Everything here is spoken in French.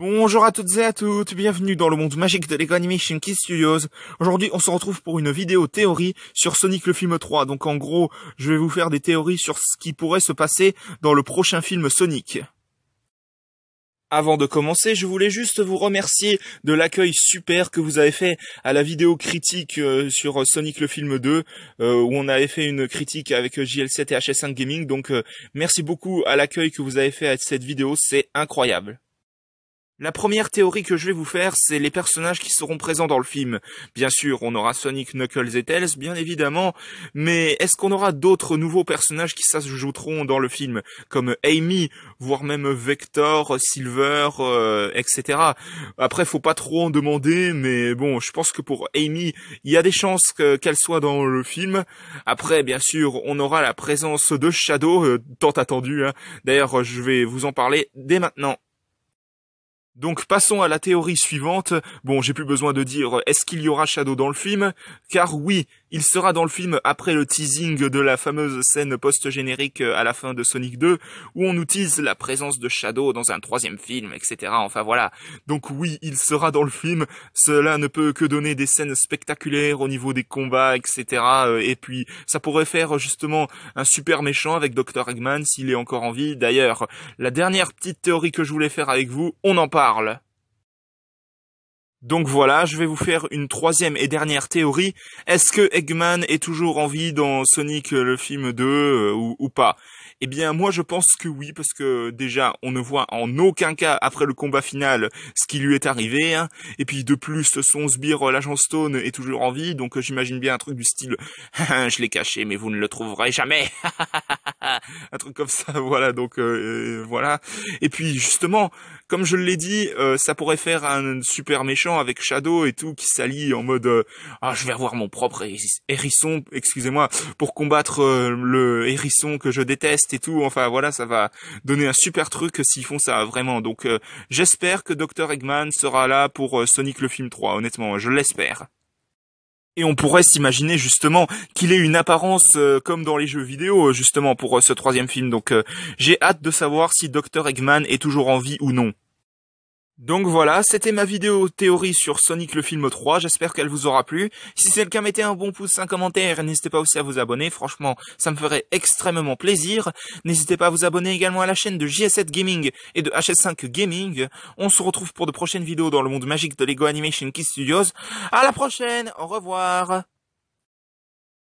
Bonjour à toutes et à toutes, bienvenue dans le monde magique de Lego Animation Key Studios. Aujourd'hui, on se retrouve pour une vidéo théorie sur Sonic le film 3. Donc en gros, je vais vous faire des théories sur ce qui pourrait se passer dans le prochain film Sonic. Avant de commencer, je voulais juste vous remercier de l'accueil super que vous avez fait à la vidéo critique euh, sur Sonic le film 2, euh, où on avait fait une critique avec euh, JL7 et HS5 Gaming. Donc merci beaucoup à l'accueil que vous avez fait à cette vidéo, c'est incroyable. La première théorie que je vais vous faire, c'est les personnages qui seront présents dans le film. Bien sûr, on aura Sonic, Knuckles et Tails, bien évidemment, mais est-ce qu'on aura d'autres nouveaux personnages qui s'ajouteront dans le film, comme Amy, voire même Vector, Silver, euh, etc. Après, faut pas trop en demander, mais bon, je pense que pour Amy, il y a des chances qu'elle soit dans le film. Après, bien sûr, on aura la présence de Shadow, euh, tant attendu. Hein. D'ailleurs, je vais vous en parler dès maintenant. Donc passons à la théorie suivante. Bon, j'ai plus besoin de dire est-ce qu'il y aura Shadow dans le film, car oui, il sera dans le film après le teasing de la fameuse scène post-générique à la fin de Sonic 2, où on nous tease la présence de Shadow dans un troisième film, etc. Enfin voilà. Donc oui, il sera dans le film. Cela ne peut que donner des scènes spectaculaires au niveau des combats, etc. Et puis, ça pourrait faire justement un super méchant avec Dr. Eggman s'il est encore en vie. D'ailleurs, la dernière petite théorie que je voulais faire avec vous, on en parle. Donc voilà, je vais vous faire une troisième et dernière théorie. Est-ce que Eggman est toujours en vie dans Sonic euh, le film 2 euh, ou, pas Eh bien moi je pense que oui, parce que déjà on ne voit en aucun cas après le combat final ce qui lui est arrivé. Hein. Et puis de plus, son sbire, euh, l'agent Stone, est toujours en vie, donc j'imagine bien un truc du style ⁇ Je l'ai caché mais vous ne le trouverez jamais un truc comme ça, voilà. Donc euh, euh, voilà. Et puis justement, comme je l'ai dit, euh, ça pourrait faire un super méchant avec Shadow et tout qui s'allie en mode ah je vais avoir mon propre hérisson, excusez-moi, pour combattre le hérisson que je déteste et tout. Enfin voilà, ça va donner un super truc s'ils font ça vraiment. Donc j'espère que Dr Eggman sera là pour Sonic le film 3. Honnêtement, je l'espère. Et on pourrait s'imaginer justement qu'il ait une apparence euh, comme dans les jeux vidéo euh, justement pour euh, ce troisième film. Donc j'ai hâte de savoir si Dr Eggman est toujours en vie ou non. Donc voilà, c'était ma vidéo théorie sur Sonic le film 3, j'espère qu'elle vous aura plu. Si c'est le cas, mettez un bon pouce, un commentaire, n'hésitez pas aussi à vous abonner, franchement, ça me ferait extrêmement plaisir. N'hésitez pas à vous abonner également à la chaîne de JS7 Gaming et de HS5 Gaming. On se retrouve pour de prochaines vidéos dans le monde magique de LEGO Animation Key Studios. À la prochaine, au revoir